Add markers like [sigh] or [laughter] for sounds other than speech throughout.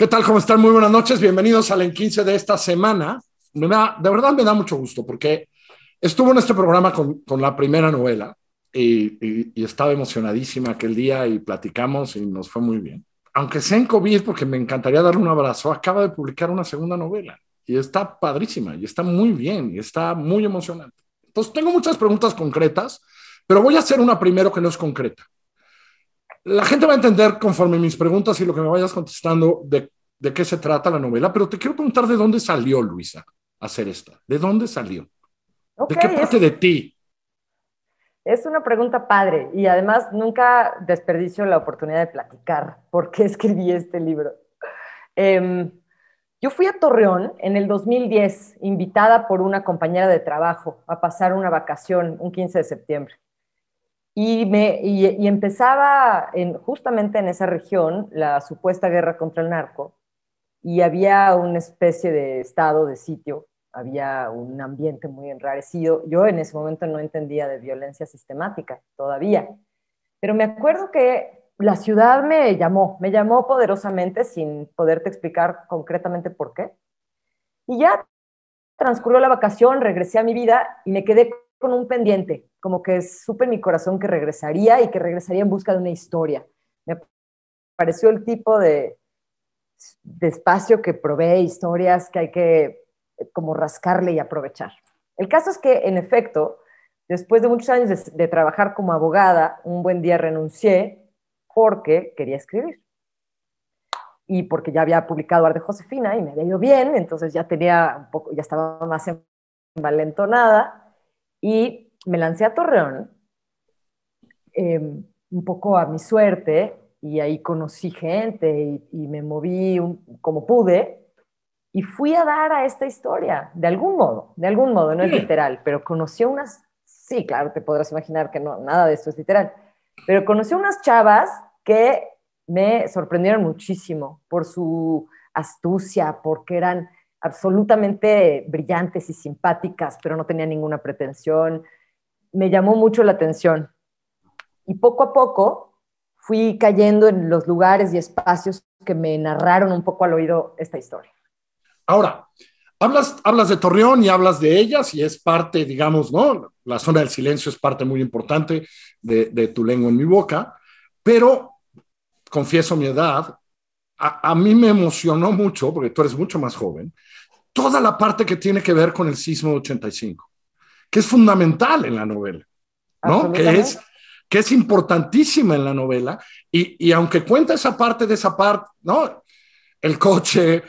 ¿Qué tal? ¿Cómo están? Muy buenas noches. Bienvenidos al En 15 de esta semana. de verdad me da mucho gusto porque estuvo en este programa con, la primera novela y, estaba emocionadísima aquel día y platicamos y nos fue muy bien. Aunque sea en COVID, porque me encantaría darle un abrazo, acaba de publicar una segunda novela y está padrísima y está muy bien y está muy emocionante. Entonces, tengo muchas preguntas concretas, pero voy a hacer una primero que no es concreta la gente va a entender conforme mis preguntas y lo que me vayas contestando de, qué se trata la novela, pero te quiero preguntar de dónde salió, Luisa, hacer esta. ¿De dónde salió? ¿De qué parte de ti? Es una pregunta padre y además nunca desperdicio la oportunidad de platicar por qué escribí este libro. Em, yo fui a Torreón en el 2010, invitada por una compañera de trabajo a pasar una vacación un 15 de septiembre. Y, me, y, empezaba en, justamente en esa región la supuesta guerra contra el narco y había una especie de estado de sitio, había un ambiente muy enrarecido. Yo en ese momento no entendía de violencia sistemática todavía, pero me acuerdo que la ciudad me llamó, me llamó poderosamente sin poderte explicar concretamente por qué. Y ya transcurrió la vacación, regresé a mi vida y me quedé con un pendiente, como que supe en mi corazón que regresaría y que regresaría en busca de una historia. Me pareció el tipo de, de espacio que provee historias que hay que eh, como rascarle y aprovechar. El caso es que, en efecto, después de muchos años de, trabajar como abogada, un buen día renuncié porque quería escribir y porque ya había publicado Arde Josefina y me había ido bien, entonces ya tenía un poco, ya estaba más envalentonada y me lancé a Torreón, em, un poco a mi suerte, y ahí conocí gente y, me moví como pude. Y fui a dar a esta historia, de algún modo, de algún modo, no es literal, pero conocí unas, sí, claro, te podrás imaginar que no, nada de esto es literal, pero conocí unas chavas que me sorprendieron muchísimo por su astucia, porque eran absolutamente brillantes y simpáticas, pero no tenía ninguna pretensión. Me llamó mucho la atención. Y poco a poco fui cayendo en los lugares y espacios que me narraron un poco al oído esta historia. Ahora, hablas, de Torreón y hablas de ellas y es parte, digamos, ¿no? La zona del silencio es parte muy importante de tu lengua en mi boca, pero confieso mi edad, a, mí me emocionó mucho, porque tú eres mucho más joven, toda la parte que tiene que ver con el sismo 85, que es fundamental en la novela, ¿no? Que es, que es importantísima en la novela, y, aunque cuenta esa parte de esa parte, ¿no? El coche,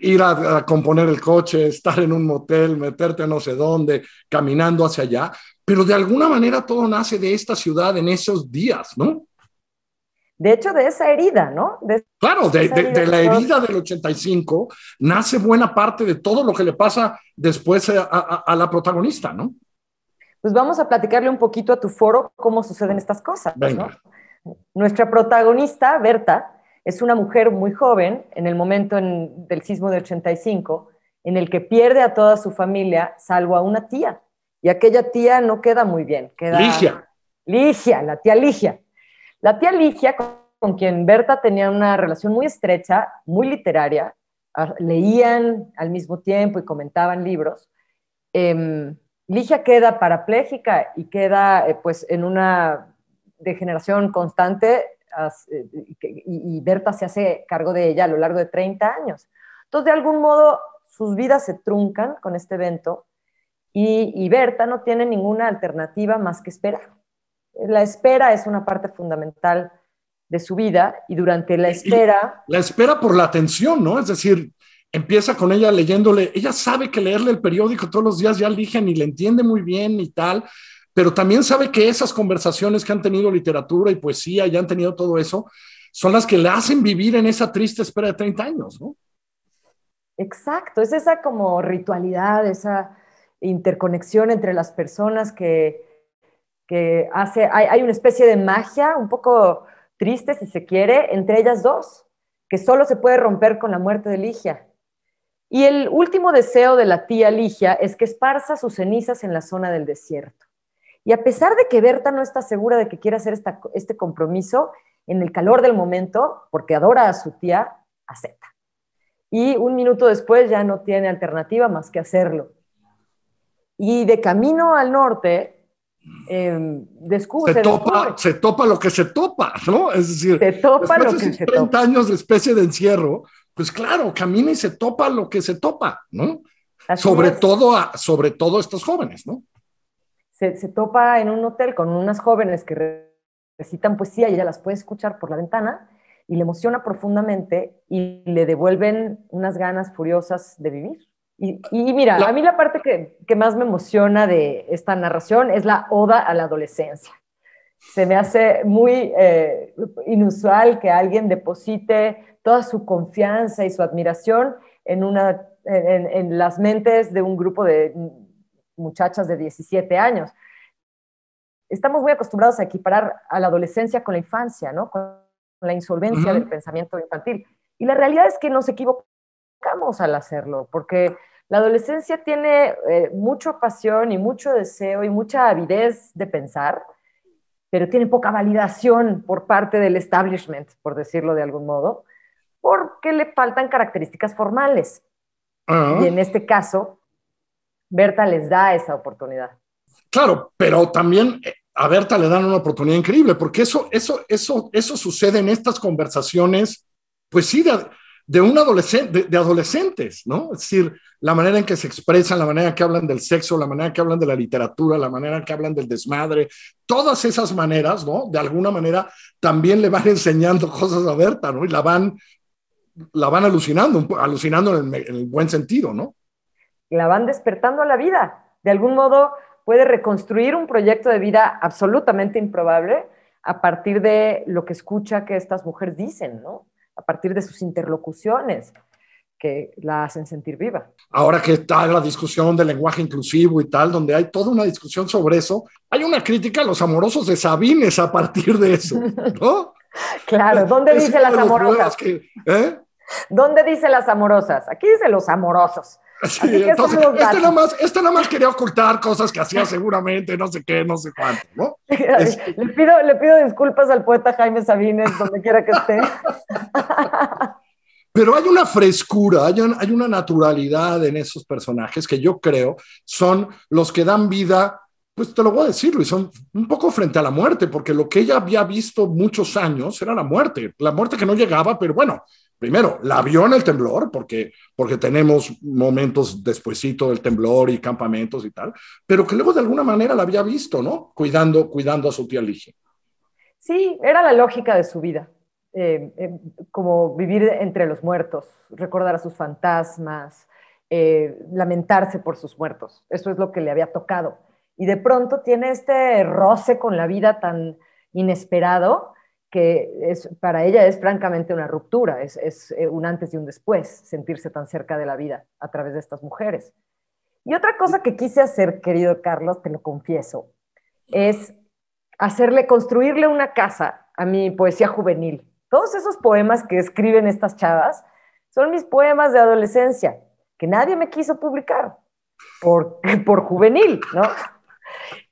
ir a, componer el coche, estar en un motel, meterte no sé dónde, caminando hacia allá, pero de alguna manera todo nace de esta ciudad en esos días, ¿no? de hecho, de esa herida, ¿no? claro, de, la herida del 85 nace buena parte de todo lo que le pasa después a, la protagonista, ¿no? Pues vamos a platicarle un poquito a tu foro cómo suceden estas cosas. Nuestra protagonista, Berta, es una mujer muy joven en el momento del sismo del 85, en el que pierde a toda su familia, salvo a una tía. Y aquella tía no queda muy bien. Ligia. Ligia, la tía Ligia la tía Ligia, con quien Berta tenía una relación muy estrecha, muy literaria, leían al mismo tiempo y comentaban libros. Em, Ligia queda parapléjica y queda eh, pues en una degeneración constante eh, y Berta se hace cargo de ella a lo largo de 30 años. Entonces, de algún modo, sus vidas se truncan con este evento y Berta no tiene ninguna alternativa más que esperar la espera es una parte fundamental de su vida y durante la espera... la espera por la atención, ¿no? Es decir, empieza con ella leyéndole, ella sabe que leerle el periódico todos los días ya eligen y le entiende muy bien y tal, pero también sabe que esas conversaciones que han tenido literatura y poesía y han tenido todo eso, son las que le hacen vivir en esa triste espera de 30 años, ¿no? Exacto, es esa como ritualidad, esa interconexión entre las personas que que hace, hay, una especie de magia un poco triste, si se quiere, entre ellas dos, que solo se puede romper con la muerte de Ligia. Y el último deseo de la tía Ligia es que esparza sus cenizas en la zona del desierto. Y a pesar de que Berta no está segura de que quiera hacer este compromiso, en el calor del momento, porque adora a su tía, acepta. Y un minuto después ya no tiene alternativa más que hacerlo. Y de camino al norte, Em, descubre, se, topa, se topa lo que se topa, ¿no? Es decir, se de 30 años de especie de encierro, pues claro, camina y se topa lo que se topa, ¿no? sobre todo, a, sobre todo estos jóvenes, ¿no? Se, se, topa en un hotel con unas jóvenes que recitan poesía y ella las puede escuchar por la ventana y le emociona profundamente y le devuelven unas ganas furiosas de vivir. Y, mira, a mí la parte que, más me emociona de esta narración es la oda a la adolescencia. Se me hace muy eh, inusual que alguien deposite toda su confianza y su admiración en, las mentes de un grupo de muchachas de 17 años. Estamos muy acostumbrados a equiparar a la adolescencia con la infancia, ¿no? con la insolvencia del pensamiento infantil. Y la realidad es que nos equivocamos Vamos al hacerlo, porque la adolescencia tiene eh, mucha pasión y mucho deseo y mucha avidez de pensar, pero tiene poca validación por parte del establishment, por decirlo de algún modo, porque le faltan características formales. Ah. Y en este caso, Berta les da esa oportunidad. Claro, pero también eh, a Berta le dan una oportunidad increíble, porque eso, eso, eso, eso sucede en estas conversaciones, pues sí, de, de un adolescente, de, adolescentes, ¿no? Es decir, la manera en que se expresan, la manera que hablan del sexo, la manera que hablan de la literatura, la manera que hablan del desmadre, todas esas maneras, ¿no? De alguna manera también le van [laughs] enseñando cosas a ¿no? Y la van, la van alucinando, alucinando en el buen sentido, ¿no? La van despertando a la vida. De algún modo puede reconstruir un proyecto de vida absolutamente improbable a partir de lo que escucha que estas mujeres dicen, ¿no? a partir de sus interlocuciones que la hacen sentir viva. Ahora que está la discusión del lenguaje inclusivo y tal, donde hay toda una discusión sobre eso, hay una crítica a los amorosos de Sabines a partir de eso, ¿no? [laughs] claro, ¿dónde dice las amorosas? ¿eh? ¿Dónde dice las amorosas? Aquí dice los amorosos entonces, este nada, más, quería ocultar cosas que hacía seguramente, no sé qué, no sé cuánto, ¿no? [laughs] Este, le, pido, le pido disculpas al poeta Jaime Sabines, donde quiera que esté. [laughs] Pero hay una frescura, hay, hay una naturalidad en esos personajes que yo creo son los que dan vida pues te lo voy a decir, son un poco frente a la muerte, porque lo que ella había visto muchos años era la muerte, la muerte que no llegaba, pero bueno, primero, la vio en el temblor, porque, porque tenemos momentos despuesito del temblor y campamentos y tal, pero que luego de alguna manera la había visto, ¿no? Cuidando, cuidando a su tía Ligia. Sí, era la lógica de su vida, eh, eh, como vivir entre los muertos, recordar a sus fantasmas, eh, lamentarse por sus muertos, eso es lo que le había tocado y de pronto tiene este roce con la vida tan inesperado que es, para ella es francamente una ruptura, es, eh, un antes y un después sentirse tan cerca de la vida a través de estas mujeres. Y otra cosa que quise hacer, querido Carlos, te lo confieso, es hacerle, construirle una casa a mi poesía juvenil. Todos esos poemas que escriben estas chavas son mis poemas de adolescencia, que nadie me quiso publicar por, [laughs] por juvenil, ¿no?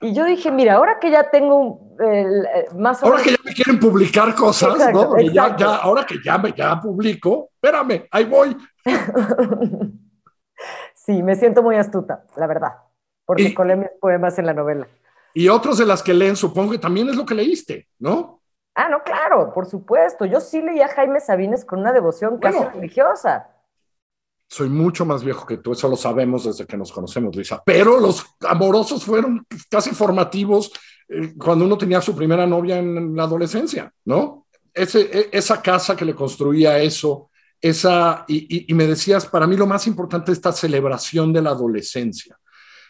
Y yo dije, mira, ahora que ya tengo eh, más o menos... Ahora que ya me quieren publicar cosas, ¿no? ahora que ya, me, ya publico, espérame, ahí voy. [laughs] sí, me siento muy astuta, la verdad, porque colé mis poemas en la novela. Y otros de las que leen, supongo que también es lo que leíste, ¿no? Ah, no, claro, por supuesto. Yo sí leía a Jaime Sabines con una devoción casi religiosa soy mucho más viejo que tú, eso lo sabemos desde que nos conocemos, Luisa. Pero los amorosos fueron casi formativos eh, cuando uno tenía su primera novia en la adolescencia, ¿no? Ese, e, esa casa que le construía eso, esa, y, me decías, para mí lo más importante es esta celebración de la adolescencia.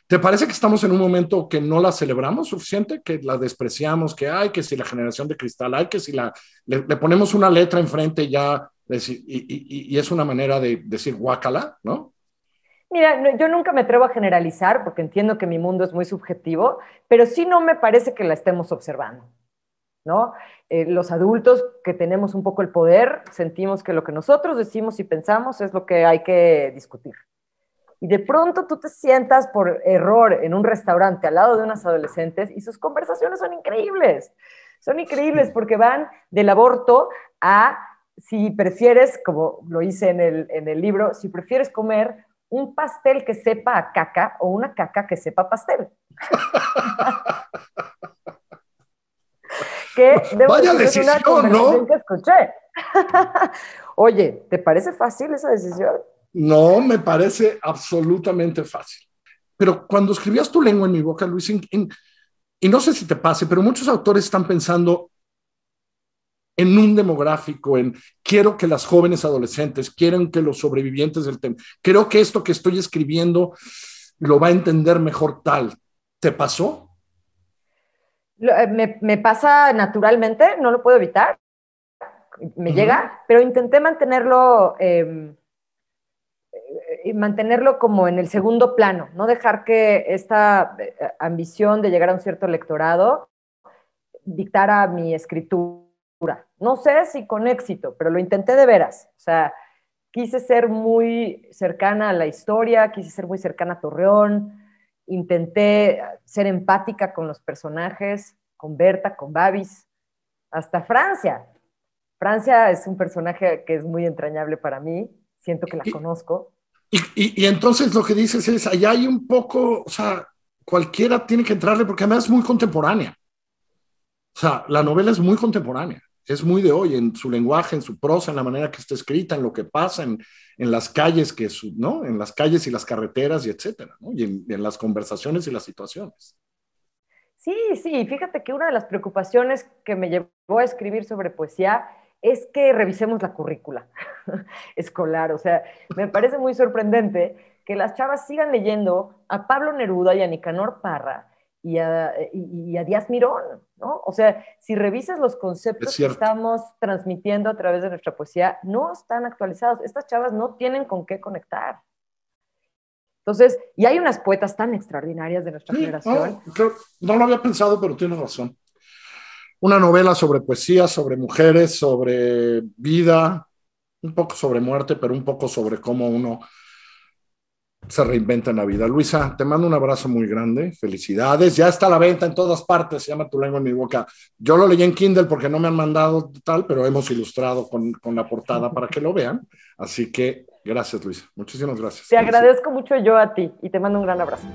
¿Te parece que estamos en un momento que no la celebramos suficiente, que la despreciamos, que hay que si la generación de cristal, hay que si la le, ponemos una letra enfrente ya y, es una manera de decir guácala, ¿no? Mira, yo nunca me atrevo a generalizar porque entiendo que mi mundo es muy subjetivo, pero sí no me parece que la estemos observando, ¿no? Eh, los adultos que tenemos un poco el poder sentimos que lo que nosotros decimos y pensamos es lo que hay que discutir. Y de pronto tú te sientas por error en un restaurante al lado de unas adolescentes y sus conversaciones son increíbles. Son increíbles porque van del aborto a si prefieres, como lo hice en el, libro, si prefieres comer un pastel que sepa a caca o una caca que sepa pastel. [laughs] Pues vaya decisión, ¿no? escuché. [laughs] Oye, ¿te parece fácil esa decisión? No, me parece absolutamente fácil. Pero cuando escribías tu lengua en mi boca, Luis, y no sé si te pase, pero muchos autores están pensando en un demográfico, en quiero que las jóvenes adolescentes, quieren que los sobrevivientes del tema, creo que esto que estoy escribiendo lo va a entender mejor tal. ¿Te pasó? Eh, me, pasa naturalmente, no lo puedo evitar, me llega, pero intenté mantenerlo, em, eh, mantenerlo como en el segundo plano, no dejar que esta eh, ambición de llegar a un cierto electorado dictara mi escritura no sé si con éxito, pero lo intenté de veras. O sea, quise ser muy cercana a la historia, quise ser muy cercana a Torreón, intenté ser empática con los personajes, con Berta, con Babis, hasta Francia. Francia es un personaje que es muy entrañable para mí, siento que la conozco. Y, y, entonces lo que dices es, allá hay un poco, o sea, cualquiera tiene que entrarle porque además es muy contemporánea. O sea, la novela es muy contemporánea es muy de hoy, en su lenguaje, en su prosa, en la manera que está escrita, en lo que pasa, en, las calles que En las calles y las carreteras y etcétera, Y en, en, las conversaciones y las situaciones. Sí, sí, fíjate que una de las preocupaciones que me llevó a escribir sobre poesía es que revisemos la currícula [laughs] escolar, o sea, me [laughs] parece muy sorprendente que las chavas sigan leyendo a Pablo Neruda y a Nicanor Parra, y a, Díaz Mirón, ¿no? O sea, si revisas los conceptos que estamos transmitiendo a través de nuestra poesía, no están actualizados. Estas chavas no tienen con qué conectar. Entonces, y hay unas poetas tan extraordinarias de nuestra generación. No, no lo había pensado, pero tienes razón. Una novela sobre poesía, sobre mujeres, sobre vida, un poco sobre muerte, pero un poco sobre cómo uno se reinventa en la vida. Luisa, te mando un abrazo muy grande, felicidades, ya está la venta en todas partes, se llama Tu lengua en mi boca. Yo lo leí en Kindle porque no me han mandado tal, pero hemos ilustrado con, la portada para que lo vean. Así que gracias, Luisa, muchísimas gracias. Te agradezco mucho yo a ti y te mando un gran abrazo.